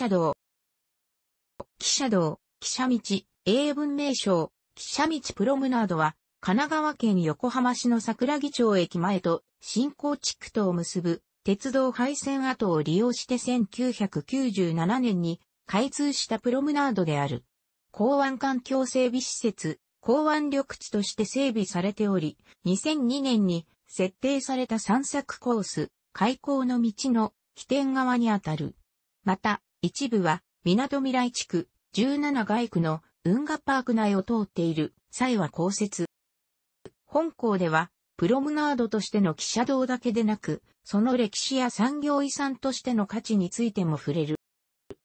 車道。汽車道、汽車道、英文名称、汽車道プロムナードは、神奈川県横浜市の桜木町駅前と新興地区とを結ぶ鉄道廃線跡を利用して1997年に開通したプロムナードである。港湾環境整備施設、港湾緑地として整備されており、2002年に設定された散策コース、開港の道の起点側にあたる。また、一部は、港未来地区、17街区の運河パーク内を通っている際は公設。本校では、プロムナードとしての汽車道だけでなく、その歴史や産業遺産としての価値についても触れる。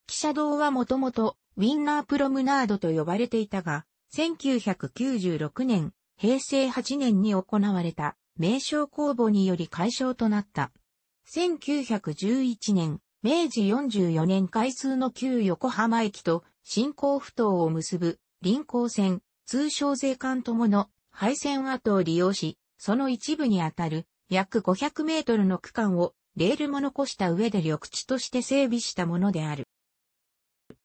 汽車道はもともと、ウィンナープロムナードと呼ばれていたが、1996年、平成8年に行われた名称公募により解消となった。1911年、明治44年開通の旧横浜駅と新港埠頭を結ぶ臨港線、通称税関ともの廃線跡を利用し、その一部にあたる約500メートルの区間をレールも残した上で緑地として整備したものである。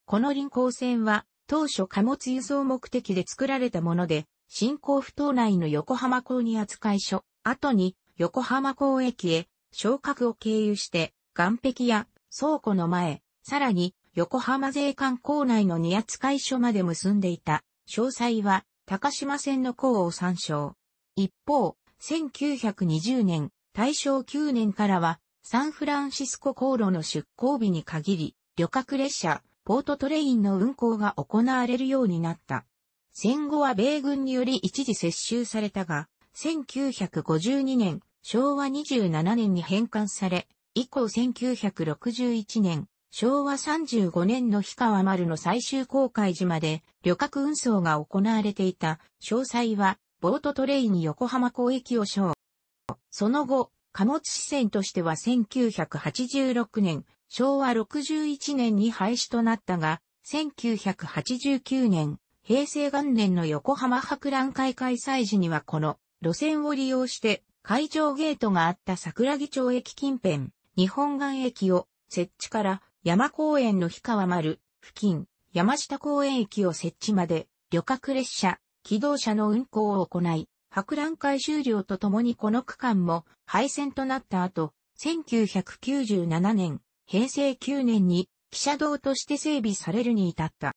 この臨港線は当初貨物輸送目的で作られたもので、新港埠頭内の横浜港に扱い所、後に横浜港駅へ昇格を経由して、岸壁や倉庫の前、さらに横浜税関構内の二扱い所まで結んでいた。詳細は高島線の項を参照。一方、1920年、大正9年からは、サンフランシスコ航路の出港日に限り、旅客列車、ポートトレインの運行が行われるようになった。戦後は米軍により一時接収されたが、1952年、昭和27年に返還され、以降1961年、昭和35年の氷川丸の最終航海時まで旅客運送が行われていた詳細はボートトレイン横浜港駅を称。その後、貨物支線としては1986年、昭和61年に廃止となったが、1989年、平成元年の横浜博覧会開催時にはこの路線を利用して、海上ゲートがあった桜木町駅近辺、日本岸駅を設置から山公園の日川丸付近山下公園駅を設置まで旅客列車、機動車の運行を行い、博覧会終了とともにこの区間も廃線となった後、1997年、平成9年に汽車道として整備されるに至った。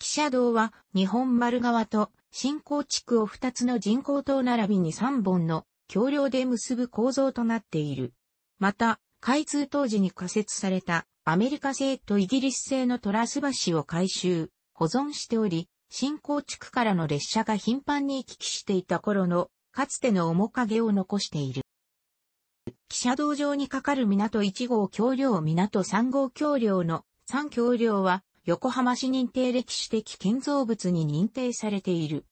汽車道は日本丸側と新興地区を2つの人工島並びに3本の橋梁で結ぶ構造となっている。また、開通当時に仮設されたアメリカ製とイギリス製のトラス橋を改修、保存しており、新興地区からの列車が頻繁に行き来していた頃の、かつての面影を残している。汽車道上にかかる港1号橋梁港3号橋梁の3橋梁は横浜市認定歴史的建造物に認定されている。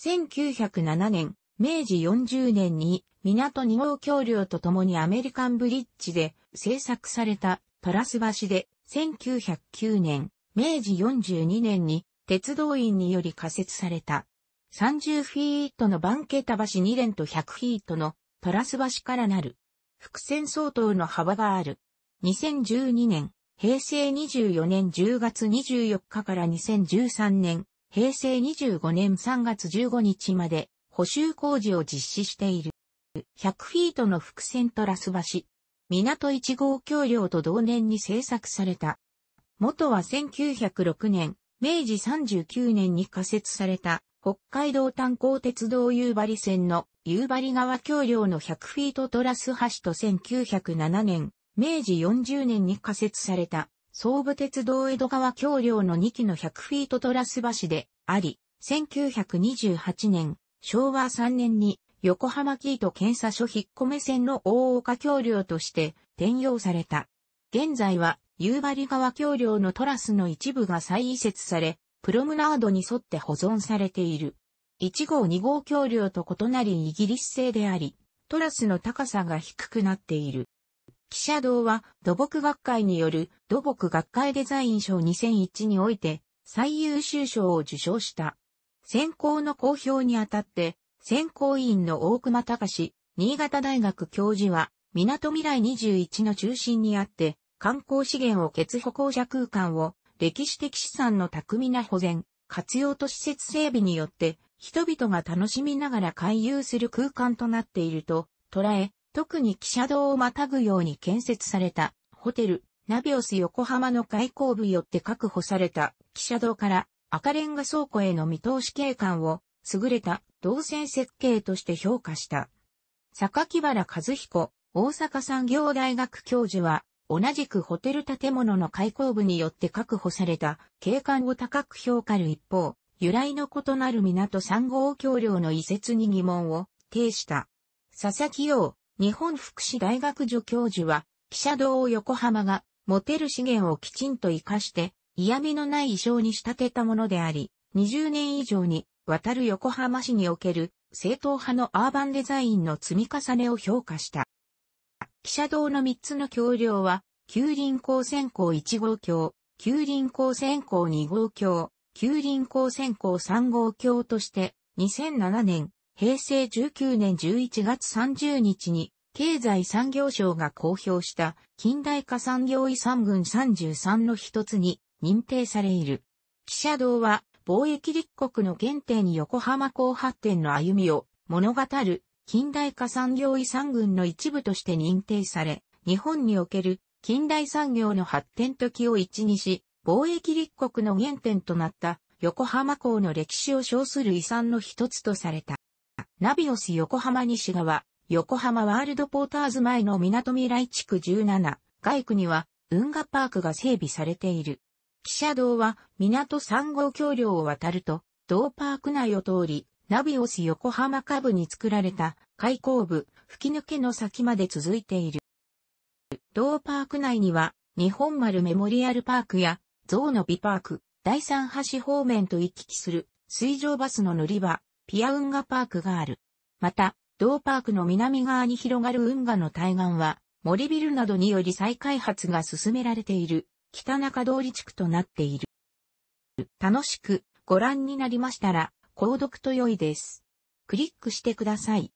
1907年、明治40年に港2号橋梁と共にアメリカンブリッジで製作されたトラス橋で1909年、明治42年に鉄道員により仮設された。30フィートのバンケタ橋2連と100フィートのトラス橋からなる。伏線相当の幅がある。2012年、平成24年10月24日から2013年、平成25年3月15日まで補修工事を実施している。100フィートの伏線トラス橋。港1号橋梁と同年に制作された。元は1906年、明治39年に仮設された北海道炭鉱鉄道夕張線の夕張川橋梁の100フィートトラス橋と1907年、明治40年に仮設された総武鉄道江戸川橋梁の2基の100フィートトラス橋であり、1928年、昭和3年に横浜キート検査所引っ込め線の大岡橋梁として転用された。現在は夕張川橋梁のトラスの一部が再移設され、プロムナードに沿って保存されている。1号2号橋梁と異なりイギリス製であり、トラスの高さが低くなっている。記者道は土木学会による土木学会デザイン賞2001において最優秀賞を受賞した。選考の公表にあたって、選考委員の大熊隆新潟大学教授は、港未来21の中心にあって、観光資源を欠歩行者空間を歴史的資産の巧みな保全、活用と施設整備によって、人々が楽しみながら回遊する空間となっていると捉え、特に汽車道をまたぐように建設されたホテル、ナビオス横浜の開口部よって確保された汽車道から赤レンガ倉庫への見通し景観を優れた動線設計として評価した。榊原和彦、大阪産業大学教授は、同じくホテル建物の開口部によって確保された景観を高く評価る一方、由来の異なる港3号橋梁の移設に疑問を呈した。佐々木洋日本福祉大学助教授は、記者道を横浜が持てる資源をきちんと活かして嫌味のない衣装に仕立てたものであり、20年以上にわたる横浜市における正統派のアーバンデザインの積み重ねを評価した。汽車道の3つの橋梁は、九輪高線高1号橋、九輪高線高2号橋、九輪高線高3号橋として、2007年、平成19年11月30日に、経済産業省が公表した近代化産業遺産群33の一つに認定される。記者堂は貿易立国の原点に横浜港発展の歩みを物語る近代化産業遺産群の一部として認定され、日本における近代産業の発展時を一にし、貿易立国の原点となった横浜港の歴史を称する遺産の一つとされた。ナビオス横浜西側、横浜ワールドポーターズ前の港未来地区17、外区には運河パークが整備されている。汽車道は港3号橋梁を渡ると、同パーク内を通り、ナビオス横浜下部に作られた開口部、吹き抜けの先まで続いている。同パーク内には、日本丸メモリアルパークや、象の美パーク、第三橋方面と行き来する、水上バスの乗り場、ピア運河パークがある。また、同パークの南側に広がる運河の対岸は、森ビルなどにより再開発が進められている。北中通り地区となっている。楽しくご覧になりましたら、購読と良いです。クリックしてください。